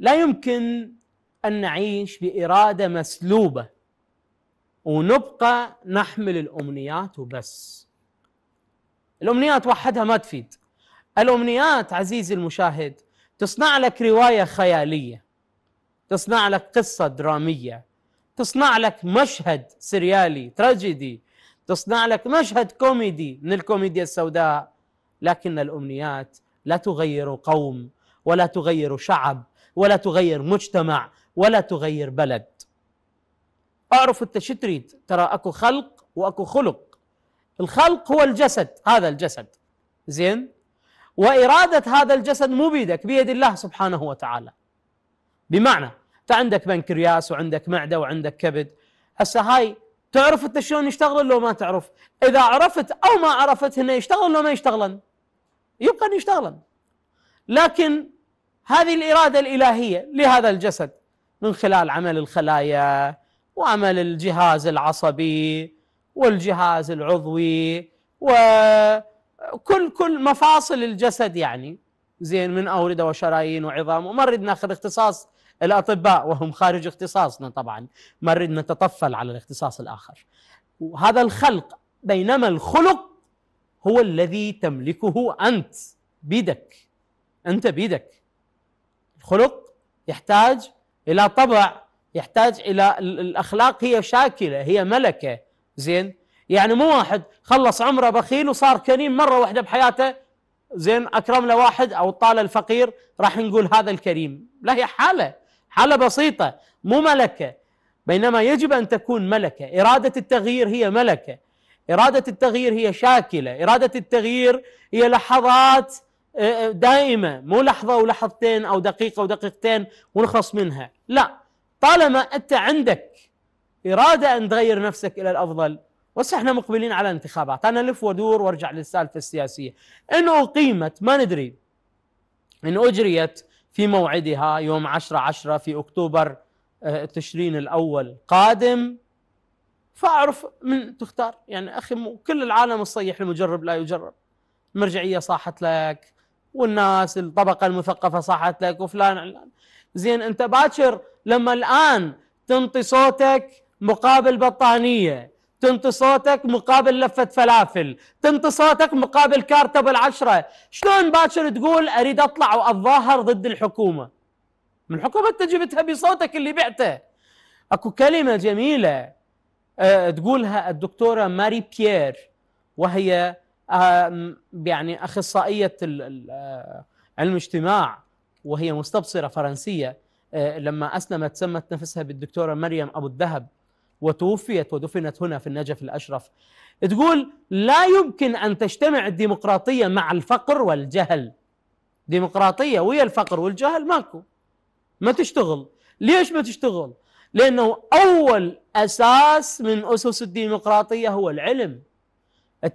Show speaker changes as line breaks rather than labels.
لا يمكن ان نعيش باراده مسلوبه ونبقى نحمل الامنيات وبس الامنيات وحدها ما تفيد الامنيات عزيزي المشاهد تصنع لك روايه خياليه تصنع لك قصه دراميه تصنع لك مشهد سريالي تراجيدي تصنع لك مشهد كوميدي من الكوميديا السوداء لكن الامنيات لا تغير قوم ولا تغير شعب ولا تغير مجتمع ولا تغير بلد اعرف انت شو تريد ترى اكو خلق واكو خلق الخلق هو الجسد هذا الجسد زين واراده هذا الجسد مو بيدك بيد الله سبحانه وتعالى بمعنى انت عندك بنكرياس وعندك معده وعندك كبد هسه هاي تعرف انت شلون يشتغلون لو ما تعرف اذا عرفت او ما عرفت هن يشتغلون لو ما يشتغلن يبقى يشتغلن لكن هذه الاراده الالهيه لهذا الجسد من خلال عمل الخلايا وعمل الجهاز العصبي والجهاز العضوي وكل كل مفاصل الجسد يعني زين من اورده وشرايين وعظام وما نريد ناخذ اختصاص الاطباء وهم خارج اختصاصنا طبعا ما نريد نتطفل على الاختصاص الاخر وهذا الخلق بينما الخلق هو الذي تملكه انت بيدك انت بيدك الخلق يحتاج الى طبع يحتاج الى الاخلاق هي شاكله هي ملكه زين يعني مو واحد خلص عمره بخيل وصار كريم مره واحده بحياته زين اكرم له واحد او طال الفقير راح نقول هذا الكريم لا هي حاله حاله بسيطه مو ملكه بينما يجب ان تكون ملكه اراده التغيير هي ملكه اراده التغيير هي شاكله اراده التغيير هي لحظات دائمه مو لحظه ولحظتين او دقيقه ودقيقتين ونخلص منها لا طالما انت عندك اراده ان تغير نفسك الى الافضل بس احنا مقبلين على انتخابات انا الف وادور وارجع للسالفه السياسيه انه اقيمت ما ندري ان اجريت في موعدها يوم 10 10 في اكتوبر آه، تشرين الاول قادم فاعرف من تختار يعني اخي كل العالم الصيح المجرب لا يجرب المرجعيه صاحت لك والناس الطبقه المثقفه صاحت لك وفلان زين انت باكر لما الان تنطي صوتك مقابل بطانيه تنطي صوتك مقابل لفة فلافل تنطي صوتك مقابل كارتة بالعشرة شلون باكر تقول أريد أطلع وأتظاهر ضد الحكومة من الحكومة أنت جبتها بصوتك اللي بعته أكو كلمة جميلة آه، تقولها الدكتورة ماري بيير وهي يعني اخصائيه آه، علم اجتماع وهي مستبصره فرنسيه آه، لما اسلمت سمت نفسها بالدكتوره مريم ابو الذهب وتوفيت ودفنت هنا في النجف الاشرف تقول لا يمكن ان تجتمع الديمقراطيه مع الفقر والجهل ديمقراطيه ويا الفقر والجهل ماكو ما تشتغل ليش ما تشتغل لانه اول اساس من اسس الديمقراطيه هو العلم